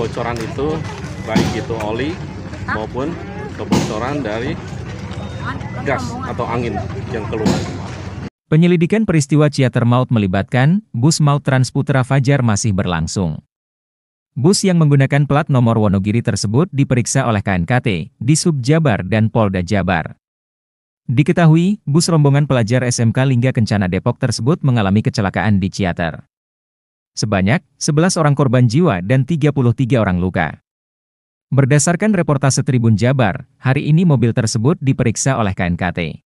kebocoran itu baik itu oli maupun kebocoran dari gas atau angin yang keluar. Penyelidikan peristiwa Ciater Maut melibatkan bus Maut Transputra Fajar masih berlangsung. Bus yang menggunakan plat nomor Wonogiri tersebut diperiksa oleh KNKT di Sub Jabar dan Polda Jabar. Diketahui, bus rombongan pelajar SMK Lingga Kencana Depok tersebut mengalami kecelakaan di Ciater. Sebanyak 11 orang korban jiwa dan 33 orang luka. Berdasarkan reportase Tribun Jabar, hari ini mobil tersebut diperiksa oleh KNKT.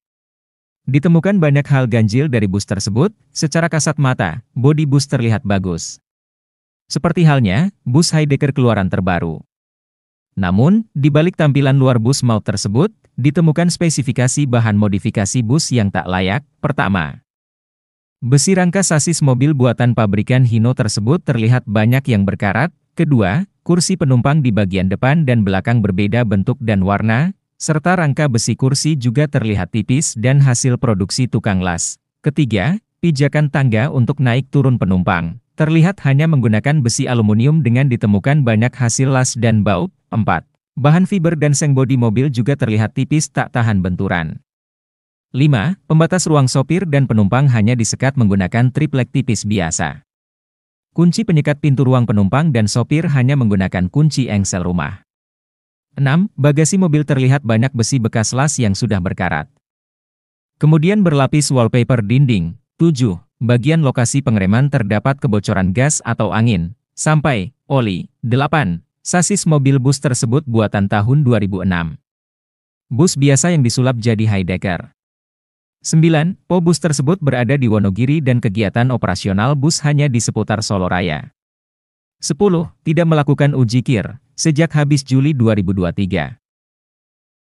Ditemukan banyak hal ganjil dari bus tersebut, secara kasat mata, bodi bus terlihat bagus. Seperti halnya, bus Heidegger keluaran terbaru. Namun, di balik tampilan luar bus maut tersebut, ditemukan spesifikasi bahan modifikasi bus yang tak layak, pertama. Besi rangka sasis mobil buatan pabrikan Hino tersebut terlihat banyak yang berkarat. Kedua, kursi penumpang di bagian depan dan belakang berbeda bentuk dan warna, serta rangka besi kursi juga terlihat tipis dan hasil produksi tukang las. Ketiga, pijakan tangga untuk naik turun penumpang. Terlihat hanya menggunakan besi aluminium dengan ditemukan banyak hasil las dan baut. Empat, Bahan fiber dan seng bodi mobil juga terlihat tipis tak tahan benturan. 5. Pembatas ruang sopir dan penumpang hanya disekat menggunakan triplek tipis biasa. Kunci penyekat pintu ruang penumpang dan sopir hanya menggunakan kunci engsel rumah. 6. Bagasi mobil terlihat banyak besi bekas las yang sudah berkarat. Kemudian berlapis wallpaper dinding. 7. Bagian lokasi pengereman terdapat kebocoran gas atau angin, sampai, oli. 8. Sasis mobil bus tersebut buatan tahun 2006. Bus biasa yang disulap jadi Heidegger. 9. Po bus tersebut berada di Wonogiri dan kegiatan operasional bus hanya di seputar Solo Raya. 10. Tidak melakukan uji kir, sejak habis Juli 2023.